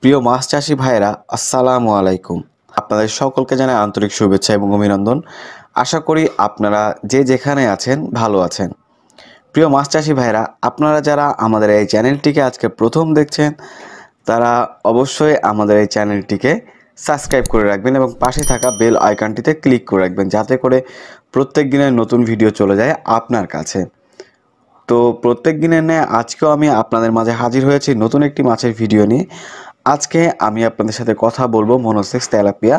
প্রিয় মাছ চাষি ভাইয়েরা আসসালামু আলাইকুম আপনাদের সকলকে জানাই আন্তরিক শুভেচ্ছা এবং অভিনন্দন আশা করি আপনারা যে যেখানে আছেন ভালো আছেন প্রিয় মাছ চাষি ভাইয়েরা আপনারা যারা আমাদের এই চ্যানেলটিকে আজকে প্রথম দেখছেন তারা অবশ্যই আমাদের এই চ্যানেলটিকে সাবস্ক্রাইব করে রাখবেন এবং পাশে থাকা বেল আইকনটিতে ক্লিক করে রাখবেন যাতে করে প্রত্যেক দিনের নতুন ভিডিও চলে যায় আপনার কাছে তো প্রত্যেক দিনের ন্যায় আজকেও আমি আপনাদের মাঝে হাজির হয়েছি নতুন একটি মাছের ভিডিও নিয়ে আজকে আমি আপনাদের সাথে কথা বলবো মনোসেক্স তেলাপিয়া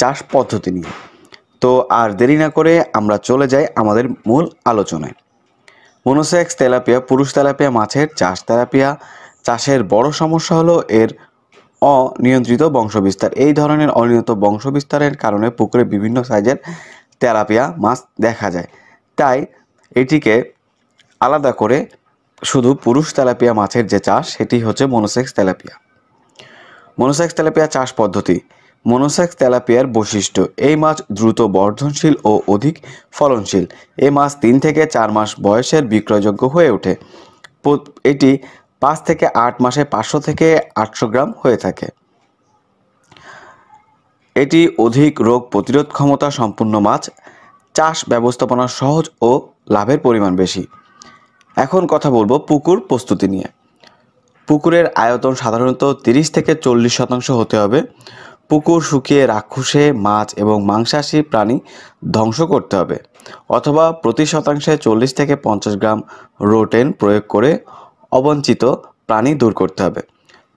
চাষ পদ্ধতি নিয়ে তো আর দেরি না করে আমরা চলে যাই আমাদের মূল আলোচনায় মনোসেক্স তেলাপিয়া পুরুষ তেলাপিয়া মাছের চাষ তেলাপিয়া চাষের বড় সমস্যা হলো এর অনিয়ন্ত্রিত বংশবিস্তার এই ধরনের অনিয়মিত বংশবিস্তারের কারণে পুকুরে বিভিন্ন সাইজের তেলাপিয়া মাছ দেখা যায় তাই এটিকে আলাদা করে শুধু পুরুষ তেলাপিয়া মাছের যে চাষ সেটি হচ্ছে মনোসেক্স তেলাপিয়া মনোসাক্স তেলাপিয়া চাষ পদ্ধতি মনোস্যাক্স তেলাপিয়ার বৈশিষ্ট্য এই মাছ দ্রুত বর্ধনশীল ও অধিক ফলনশীল এই মাছ তিন থেকে চার মাস বয়সের বিক্রয়যোগ্য হয়ে ওঠে এটি পাঁচ থেকে আট মাসে পাঁচশো থেকে আটশো গ্রাম হয়ে থাকে এটি অধিক রোগ প্রতিরোধ ক্ষমতা সম্পূর্ণ মাছ চাষ ব্যবস্থাপনা সহজ ও লাভের পরিমাণ বেশি এখন কথা বলবো পুকুর প্রস্তুতি নিয়ে পুকুরের আয়তন সাধারণত 30 থেকে চল্লিশ শতাংশ হতে হবে পুকুর শুকিয়ে রাক্ষসে মাছ এবং মাংসাশী প্রাণী ধ্বংস করতে হবে অথবা প্রতি শতাংশে চল্লিশ থেকে পঞ্চাশ গ্রাম রোটেন প্রয়োগ করে অবঞ্চিত প্রাণী দূর করতে হবে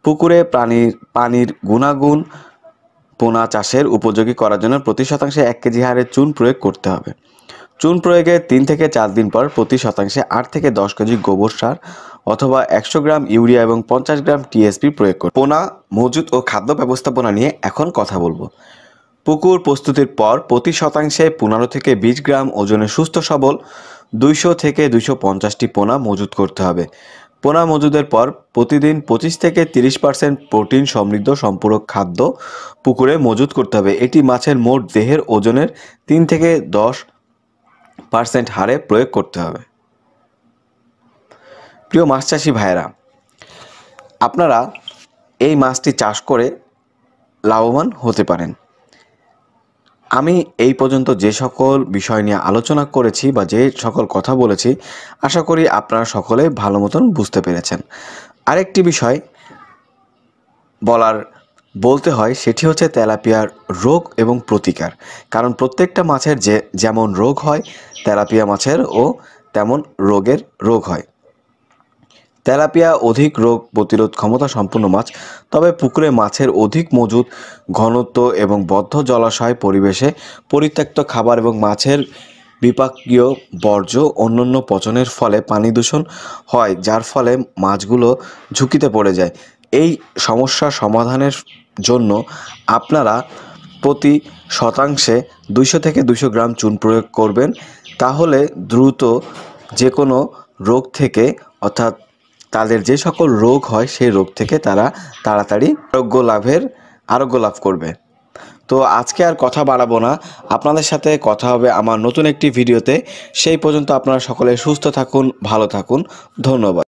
পুকুরে প্রাণীর পানির গুণাগুণ পোনা চাষের উপযোগী করার জন্য প্রতি শতাংশে এক কেজি হারে চুন প্রয়োগ করতে হবে চুন প্রয়োগে তিন থেকে চার দিন পর প্রতি শতাংশে আট থেকে দশ কেজি গোবর সার অথবা একশো গ্রাম ইউরিয়া এবং পঞ্চাশ গ্রাম টিএসপি প্রয়োগ করে পোনা মজুদ ও খাদ্য ব্যবস্থাপনা নিয়ে এখন কথা বলবো পুকুর প্রস্তুতির পর প্রতি শতাংশে পনেরো থেকে বিশ গ্রাম ওজনে সুস্থ সবল দুইশো থেকে দুইশো পঞ্চাশটি পোনা মজুত করতে হবে পোনা মজুদের পর প্রতিদিন পঁচিশ থেকে তিরিশ পার্সেন্ট প্রোটিন সমৃদ্ধ সম্পূরক খাদ্য পুকুরে মজুত করতে হবে এটি মাছের মোট দেহের ওজনের তিন থেকে দশ পার্সেন্ট হারে প্রয়োগ করতে হবে প্রিয় মাছ চাষি ভাইয়েরা আপনারা এই মাছটি চাষ করে লাভবান হতে পারেন আমি এই পর্যন্ত যে সকল বিষয় নিয়ে আলোচনা করেছি বা যে সকল কথা বলেছি আশা করি আপনারা সকলে ভালো মতন বুঝতে পেরেছেন আরেকটি বিষয় বলার বলতে হয় সেটি হচ্ছে তেলাপিয়ার রোগ এবং প্রতিকার কারণ প্রত্যেকটা মাছের যে যেমন রোগ হয় তেলাপিয়া মাছের ও তেমন রোগের রোগ হয় তেলাপিয়া অধিক রোগ প্রতিরোধ ক্ষমতা সম্পন্ন মাছ তবে পুকুরে মাছের অধিক মজুদ ঘনত্ব এবং বদ্ধ জলাশয় পরিবেশে পরিত্যক্ত খাবার এবং মাছের বিপাকীয় বর্জ্য অন্যান্য পচনের ফলে পানি দূষণ হয় যার ফলে মাছগুলো ঝুঁকিতে পড়ে যায় এই সমস্যা সমাধানের জন্য আপনারা প্রতি শতাংশে দুইশো থেকে দুইশো গ্রাম চুন প্রয়োগ করবেন তাহলে দ্রুত যে কোনো রোগ থেকে অর্থাৎ তাদের যে সকল রোগ হয় সেই রোগ থেকে তারা তাড়াতাড়ি আরোগ্য লাভের আরোগ্য লাভ করবে তো আজকে আর কথা বাড়াবো না আপনাদের সাথে কথা হবে আমার নতুন একটি ভিডিওতে সেই পর্যন্ত আপনারা সকলে সুস্থ থাকুন ভালো থাকুন ধন্যবাদ